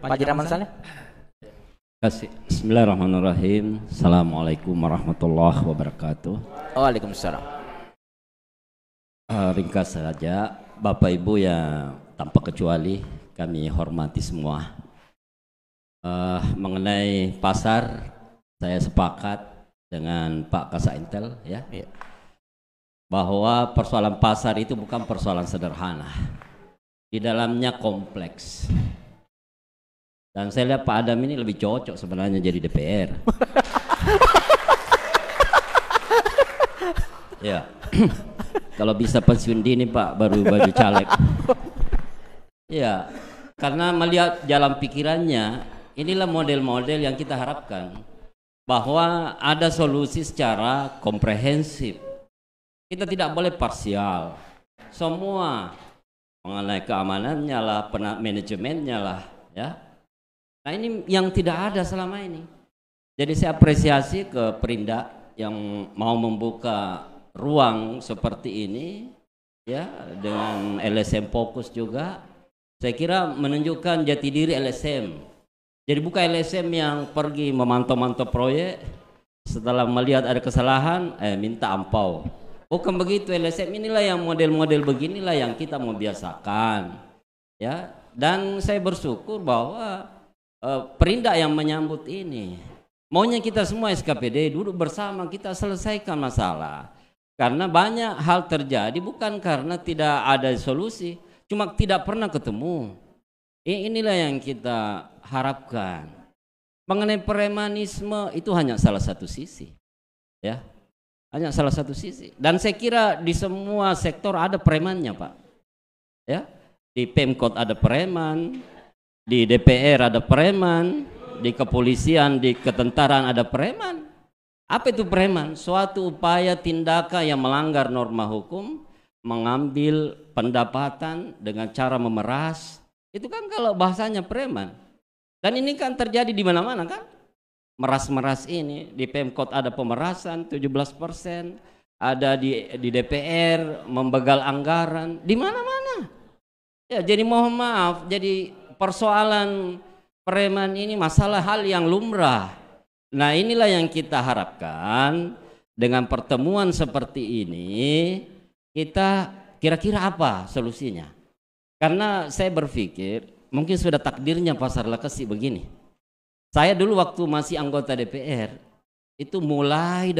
Pak Jiraman Saleh. Bismillahirrahmanirrahim. Assalamualaikum warahmatullahi wabarakatuh. Waalaikumsalam. Uh, ringkas saja, Bapak Ibu ya tanpa kecuali kami hormati semua. Uh, mengenai pasar, saya sepakat dengan Pak Kasa Intel ya. ya. Bahwa persoalan pasar itu bukan persoalan sederhana. Di dalamnya kompleks. Dan saya lihat Pak Adam ini lebih cocok sebenarnya jadi DPR. ya. Kalau bisa pensiun dini Pak baru baju caleg. ya, karena melihat jalan pikirannya, inilah model-model yang kita harapkan bahwa ada solusi secara komprehensif. Kita tidak boleh parsial. Semua mengenai keamanannya lah, manajemennya lah, ya Nah ini yang tidak ada selama ini. Jadi saya apresiasi ke Perindak yang mau membuka ruang seperti ini ya dengan LSM fokus juga. Saya kira menunjukkan jati diri LSM. Jadi bukan LSM yang pergi memantau-mantau proyek setelah melihat ada kesalahan eh minta ampau. Bukan begitu LSM inilah yang model-model beginilah yang kita mau biasakan. Ya, dan saya bersyukur bahwa uh, yang menyambut ini. Maunya kita semua SKPD duduk bersama kita selesaikan masalah. Karena banyak hal terjadi bukan karena tidak ada solusi, cuma tidak pernah ketemu. Inilah yang kita harapkan. Mengenai premanisme itu hanya salah satu sisi. Ya. Hanya salah satu sisi. Dan saya kira di semua sektor ada premannya, Pak. Ya. Di Pemkot ada preman, di DPR ada preman, di kepolisian, di ketentaraan ada preman. Apa itu preman? Suatu upaya tindakan yang melanggar norma hukum, mengambil pendapatan dengan cara memeras. Itu kan kalau bahasanya preman. Dan ini kan terjadi di mana-mana kan? Meras-meras ini, di Pemkot ada pemerasan 17 persen, ada di, di DPR membegal anggaran, di mana-mana. Ya, jadi mohon maaf, jadi persoalan preman ini masalah hal yang lumrah. Nah, inilah yang kita harapkan dengan pertemuan seperti ini kita kira-kira apa solusinya? Karena saya berpikir mungkin sudah takdirnya pasar Lekesi begini. Saya dulu waktu masih anggota DPR itu mulai